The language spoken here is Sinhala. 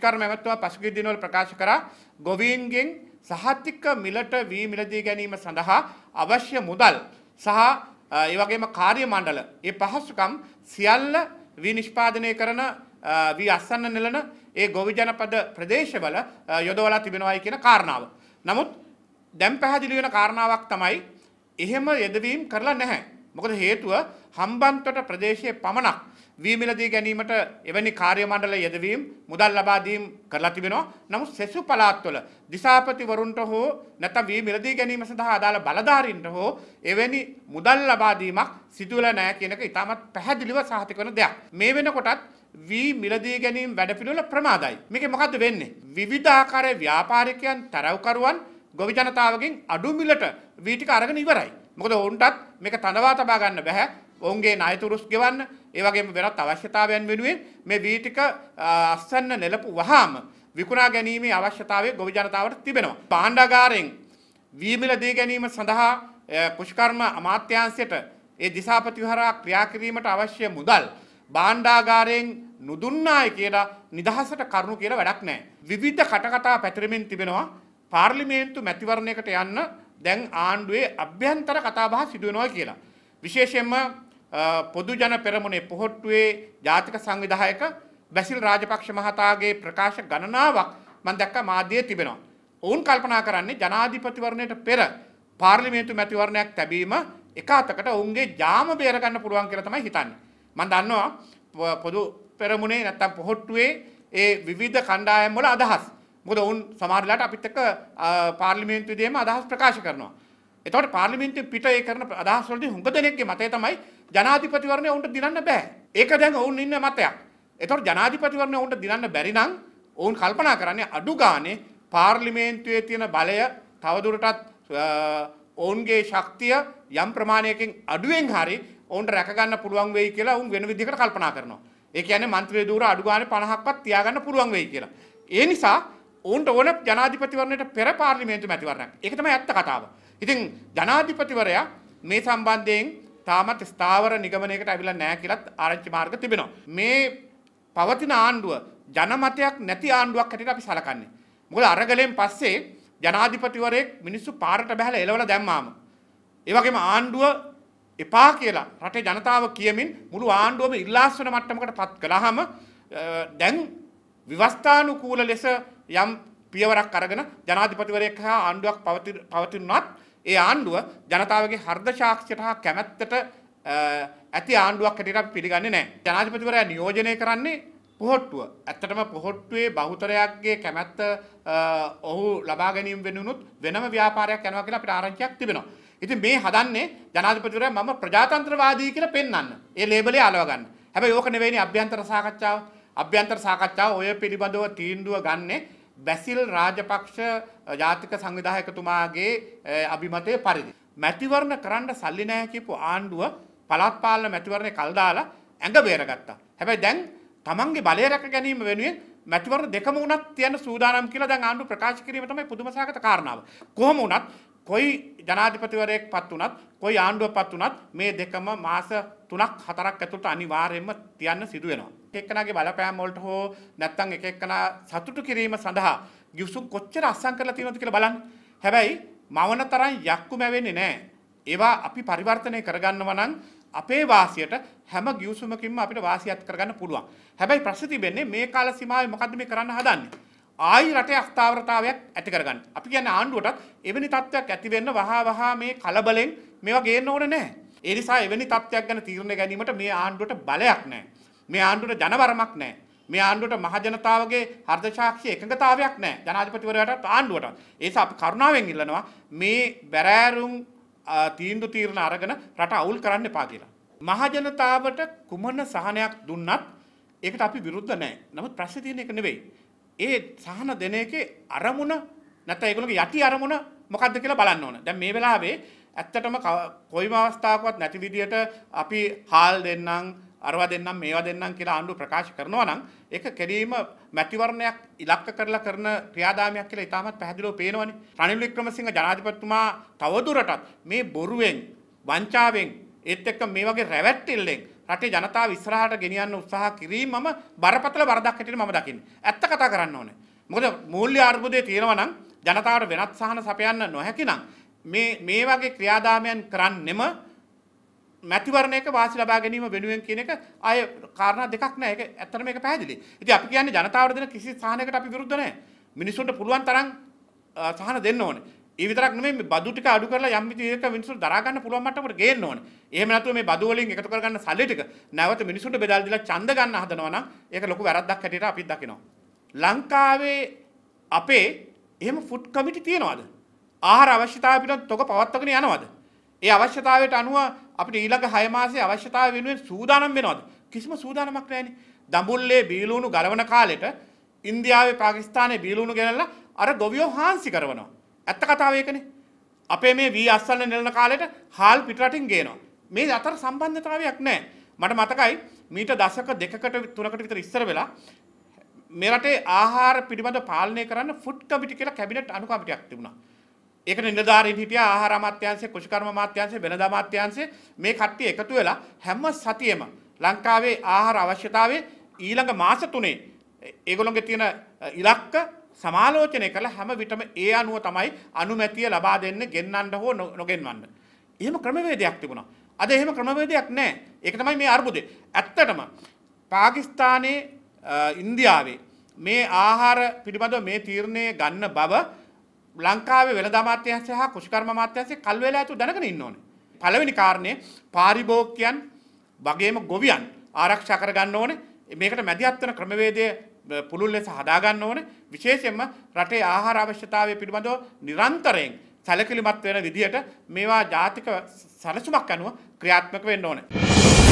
දුෂ්කර මෙවත්ව පසුගිය දිනවල ප්‍රකාශ කරා ගොවීන්ගෙන් සහතික මිලට වී මිලදී ගැනීම සඳහා අවශ්‍ය මුදල් සහ ඒ වගේම කාර්ය මණ්ඩල ඒ පහසුකම් සියල්ල වී නිෂ්පාදනය කරන වී අස්සන්න නෙලන ඒ ගොවි ජනපද ප්‍රදේශවල යොදවලා තිබෙනවායි කියන කාරණාව. නමුත් දැම් පැහැදිලි වෙන කාරණාවක් තමයි එහෙම යෙදවීම් කරලා නැහැ. මොකද හේතුව හම්බන්තොට ප්‍රදේශයේ පමණක් වීමිලදී ගැනීමට එවැනි කාර්ය මණ්ඩල යෙදවීම් මුදල් ලබා දීම් කරලා තිබෙනවා. නමුත් සෙසු පළාත්වල දිසාපතිවරුන්ට හෝ නැත්නම් වීමිලදී ගැනීම සඳහා අදාළ බලධාරීන්ට හෝ එවැනි මුදල් ලබා දීමක් සිදුවලා නැහැ කියන එක ඉතාමත් පැහැදිලිව සාහිත කරන දෙයක්. මේ වෙනකොටත් වී මිලදී ගැනීම වැඩපිළිවෙල ප්‍රමාදයි. මේකේ මොකද්ද වෙන්නේ? විවිධාකාරයේ ව්‍යාපාරිකයන් තරවකරුවන් ගොවි ජනතාවගෙන් අඩු මිලට වී ටික අරගෙන ඉවරයි. මොකද ඔවුන්ටත් මේක තනවා තබා ගන්න බැහැ ඔවුන්ගේ ණයතුරුස් ගෙවන්න ඒ වගේම වෙනත් අවශ්‍යතාවයන් වෙනුවෙන් මේ වීතික අස්සන්න නෙලපු වහාම විකුණා ගැනීමේ අවශ්‍යතාවය ගොවි ජනතාවට තිබෙනවා. පාණ්ඩාගාරයෙන් වීමිල දී ගැනීම සඳහා කුෂ්කර්ම අමාත්‍යංශයට ඒ දිසාපති විහරා ක්‍රියා කිරීමට අවශ්‍ය මුදල් බාණ්ඩාගාරයෙන් නුදුන්නාය කියලා නිදහසට කරුණු කියලා වැඩක් නැහැ. විවිධ කටකතා පැතිරෙමින් තිබෙනවා පාර්ලිමේන්තු මැතිවරණයකට යන්න දැන් ආණ්ඩුවේ අභ්‍යන්තර කතාබහ සිදුවෙනවා කියලා. විශේෂයෙන්ම පොදුජන පෙරමුණේ පොහොට්ටුවේ ජාතික සංවිධායක බැසිල් රාජපක්ෂ මහතාගේ ප්‍රකාශ ගණනාවක් මම දැක්ක මාධ්‍යයේ තිබෙනවා. ඔවුන් කල්පනා කරන්නේ ජනාධිපතිවරණයට පෙර පාර්ලිමේන්තු මැතිවරණයක් තැබීම එක අතකට ඔවුන්ගේ ජාම බේරගන්න පුළුවන් කියලා තමයි හිතන්නේ. මම දන්නවා පොදු පෙරමුණේ නැත්තම් පොහොට්ටුවේ ඒ විවිධ කණ්ඩායම් වල අදහස් මොකද ඔවුන් සමහරලාට අපිත් එක්ක පාර්ලිමේන්තුවේදීම අදහස් ප්‍රකාශ කරනවා. එතකොට පාර්ලිමේන්තුවේ පිට ඒ කරන අදහස් වලදී හුඟ දෙනෙක්ගේ මතය තමයි ජනාධිපතිවරණය ඔවුන්ට දිනන්න බෑ. ඒක දැන් ඔවුන් ඉන්න මතයක්. එතකොට ජනාධිපතිවරණය ඔවුන්ට දිනන්න බැරි නම් ඔවුන් කල්පනා කරන්නේ අඩු ගානේ පාර්ලිමේන්තුවේ තියෙන බලය තවදුරටත් ඔවුන්ගේ ශක්තිය යම් ප්‍රමාණයකින් අඩුවෙන් හරි ඔවුන්ට රැකගන්න පුළුවන් වෙයි කියලා ඔවුන් වෙන විදිහකට කල්පනා කරනවා. ඒ කියන්නේ മന്ത്രി ධූර අඩු ගානේ 50ක්වත් තියාගන්න පුළුවන් වෙයි කියලා. ඒ නිසා ඔවුන්ට ඕන ජනාධිපතිවරණයට පෙර පාර්ලිමේන්තු මැතිවරණයක්. ඒක තමයි ඇත්ත කතාව. ඉතින් ජනාධිපතිවරයා මේ සම්බන්ධයෙන් තාමත් ස්ථාවර නිගමනයකට ඇවිල්ලා නැහැ කියලත් ආරංචි මාර්ග තිබෙනවා. මේ පවතින ආණ්ඩුව ජනමතයක් නැති ආණ්ඩුවක් හැටියට අපි සලකන්නේ. මොකද අරගලෙන් පස්සේ ජනාධිපතිවරයෙක් මිනිස්සු පාරට බැහැලා එලවලා දැම්මාම ඒ වගේම ආණ්ඩුව එපා කියලා රටේ ජනතාව කියමින් මුළු ආණ්ඩුවම ඉල්ලාස් වෙන මට්ටමකට පත් කළාම දැන් විවස්ථානුකූල ලෙස යම් පියවරක් අරගෙන ජනාධිපතිවරයෙක් හා ආණ්ඩුවක් පවතිනුනත් ඒ ආණ්ඩුව ජනතාවගේ හර්ද ශාක්ෂයට හා කැමැත්තට ඇති ආණ්ඩුවක් හැටියට පිළිගන්නේ නැහැ. ජනාධිපතිවරයා නියෝජනය කරන්නේ පොහොට්ටුව. ඇත්තටම පොහොට්ටුවේ බහුතරයක්ගේ කැමැත්ත ඔහු ලබා ගැනීම වෙනුනොත් වෙනම ව්‍යාපාරයක් යනවා කියලා අපිට ආරංචියක් තිබෙනවා. ඉතින් මේ හදන්නේ ජනාධිපතිවරයා මම ප්‍රජාතන්ත්‍රවාදී කියලා පෙන්වන්න. ඒ ලේබලේ අලව ගන්න. හැබැයි ඕක නෙවෙයිනේ අභ්‍යන්තර සාකච්ඡාව. අභ්‍යන්තර සාකච්ඡාව ඔය පිළිබඳව තීන්දුව ගන්නේ බැසිල් රාජපක්ෂ ජාතික සංවිධායකතුමාගේ අභිමතය පරිදි. මැතිවරණ කරන්න සල්ලි නැහැ කියපු ආණ්ඩුව පළාත්පාලන මැතිවරණය කල් දාලා ඇඟ බේරගත්තා. හැබැයි දැන් තමන්ගේ බලය රැක ගැනීම වෙනුවෙන් මැතිවරණ දෙකම වුණත් තියන සූදානම් කියලා දැන් ආණ්ඩුව ප්‍රකාශ කිරීම තමයි පුදුමසහගත කාරණාව. කොහොම වුණත් කොයි ජනාධිපතිවරයෙක් පත් වනත් කොයි ආණ්ඩුව පත් වනත් මේ දෙකම මාස තුනක් හතරක් ඇතුළට අනිවාර්යයෙන්ම තියන්න සිදු වෙනවා. එක්කෙනාගේ බලපෑම් වලට හෝ නැත්නම් එක එක්කෙනා සතුටු කිරීම සඳහා ගිවිසුම් කොච්චර අත්සන් කරලා තියෙනවද කියලා බලන්න. හැබැයි මවන තරම් යක්කු මැවෙන්නේ නැහැ. ඒවා අපි පරිවර්තනය කරගන්නව නම් අපේ වාසියට හැම ගිවිසුමකින්ම අපිට වාසියත් කරගන්න පුළුවන්. හැබැයි ප්‍රශ්නේ තිබෙන්නේ මේ කාල සීමාවේ මොකද්ද මේ කරන්න හදන්නේ? ආයි රටේ අස්ථාවරතාවයක් ඇති කරගන්න. අපි කියන්නේ ආණ්ඩුවටත් එවැනි තත්ත්වයක් ඇති වෙන්න වහා වහා මේ කලබලෙන් මේවා ගේන්න ඕනේ නැහැ. ඒ නිසා එවැනි තත්ත්වයක් ගැන තීරණ ගැනීමට මේ ආණ්ඩුවට බලයක් නැහැ. මේ ආණ්ඩුවට ජනවරමක් නැහැ. මේ ආණ්ඩුවට මහජනතාවගේ හර්දශාක්ෂි එකඟතාවයක් නැහැ ජනාධිපතිවරයාටත් ආණ්ඩුවටත්. ඒ නිසා අපි කරුණාවෙන් ඉල්ලනවා මේ බැරෑරුම් තීන්දුව තීරණ අරගෙන රට අවුල් කරන්න එපා කියලා. මහජනතාවට කුමන සහනයක් දුන්නත් ඒකට අපි විරුද්ධ නැහැ. නමුත් ප්‍රශ්නේ තියෙන එක නෙවෙයි. ඒ සහන දෙන එකේ අරමුණ නැත්නම් ඒගොල්ලෝගේ යටි අරමුණ මොකද්ද කියලා බලන්න ඕන. දැන් මේ වෙලාවේ ඇත්තටම කොයිම අවස්ථාවකවත් නැති විදියට අපි හාල් දෙන්නම් අරවා දෙන්නම් මේවා දෙන්නම් කියලා ආණ්ඩුව ප්‍රකාශ කරනවා නම් ඒක කෙරීම මැතිවරණයක් ඉලක්ක කරලා කරන ක්‍රියාදාමයක් කියලා ඉතාමත් පැහැදිලිව පේනවනේ. රනිල් වික්‍රමසිංහ ජනාධිපතිතුමා තවදුරටත් මේ බොරුවෙන් වංචාවෙන් ඒත් එක්ක මේ වගේ රැවැට්ටිල්ලෙන් රටේ ජනතාව ඉස්සරහට ගෙනියන්න උත්සාහ කිරීම මම බරපතල වරදක් හැටියට මම දකින්නේ. ඇත්ත කතා කරන්න ඕනේ. මොකද මූල්‍ය අර්බුදයේ තියෙනවා නම් ජනතාවට වෙනත් සහන සපයන්න නොහැකි නම් මේ මේ වගේ ක්‍රියාදාමයන් කරන්නෙම මැතිවරණයක වාසි ලබා ගැනීම වෙනුවෙන් කියන එක අය කාරණා දෙකක් නෑ. ඒක ඇත්තටම මේක පැහැදිලි. ඉතින් අපි කියන්නේ ජනතාවට දෙන කිසි සහනයකට අපි විරුද්ධ නෑ. මිනිසුන්ට පුළුවන් තරම් සහන දෙන්න ඕනේ. ඒ විතරක් නෙමෙයි මේ බදු ටික අඩු කරලා යම් විදිහක මිනිස්සුන්ට දරා ගන්න පුළුවන් මට්ටමකට ගේන්න ඕනේ. එහෙම නැතුව මේ බදු වලින් එකතු කරගන්න සල්ලි ටික නැවත මිනිසුන්ට බෙදලා දීලා ඡන්ද ගන්න හදනවා නම් ඒක ලොකු වැරද්දක් හැටියට අපි දකිනවා. ලංකාවේ අපේ එහෙම ෆුඩ් කමිටි තියනවාද? ආහාර අවශ්‍යතාවය පිළිබඳ තොග පවත්වාගෙන යනවාද? ඒ අවශ්‍යතාවයට අනුව අපිට ඊළඟ 6 මාසයේ අවශ්‍යතාවය වෙනුවෙන් සූදානම් වෙනවද? කිසිම සූදානමක් නැහැනේ. දඹුල්ලේ බීලුණු ගලවන කාලෙට ඉන්දියාවේ පාකිස්තානයේ බීලුණු ගෙනල්ලා අර ගොවියෝ හාන්සි කරනවා. ඇත්ත කතාවයකනේ අපේ මේ වී අස්සන්න නිලන කාලෙට හාල් පිටරටින් ගේනවා මේ අතර සම්බන්ධතාවයක් නෑ මට මතකයි මීට දසක දෙකට තුනකට විතර ඉස්සර වෙලා මේ රටේ ආහාර පිළිබඳ පාලනය කරන්න ෆුඩ් කමිටි කියලා කැබිනට් අනුකමිටියක් තිබුණා ඒක නිලධාරීන් හිටිය ආහාර අමාත්‍යාංශය කුෂිකර්ම අමාත්‍යාංශය වෙළඳ අමාත්‍යාංශය මේ කට්ටිය එකතු වෙලා හැම සතියෙම ලංකාවේ ආහාර අවශ්‍යතාවයේ ඊළඟ මාස තුනේ ඒගොල්ලොන්ගේ තියෙන ඉලක්ක සමාලෝචනය කළ හැම විටම ඒ අනුව තමයි අනුමැතිය ලබා දෙන්න ගෙන්නන්න හෝ නොගෙන්වන්න. එහෙම ක්‍රමවේදයක් තිබුණා. අද එහෙම ක්‍රමවේදයක් නෑ ඒක තමයි මේ අර්බුදය. ඇත්තටම පාකිස්තානයේ ඉන්දියාවේ මේ ආහාර පිළිබඳව මේ තීරණය ගන්න බව ලංකාවේ වෙළඳා මාත්‍යංශය හා කුෂිකර්ම මාත්‍යංශය කල් වේලා ඇතු දැනගෙන ඉන්න ඕනේ. පළවෙනි කාරණේ පාරිභෝගිකයන් වගේම ගොවියන් ආරක්ෂා කරගන්න ඕනේ. මේකට මැදිහත් වෙන ක්‍රමවේදය පුළුල් ලෙස හදාගන්න ඕන විශේෂයෙන්ම රටේ ආහාර අවශ්‍යතාවය පිළිබඳව නිරන්තරයෙන් සැලකිලිමත් වෙන විදිහට මේවා ජාතික සැලසුමක් අනුව ක්‍රියාත්මක වෙන්න ඕනේ.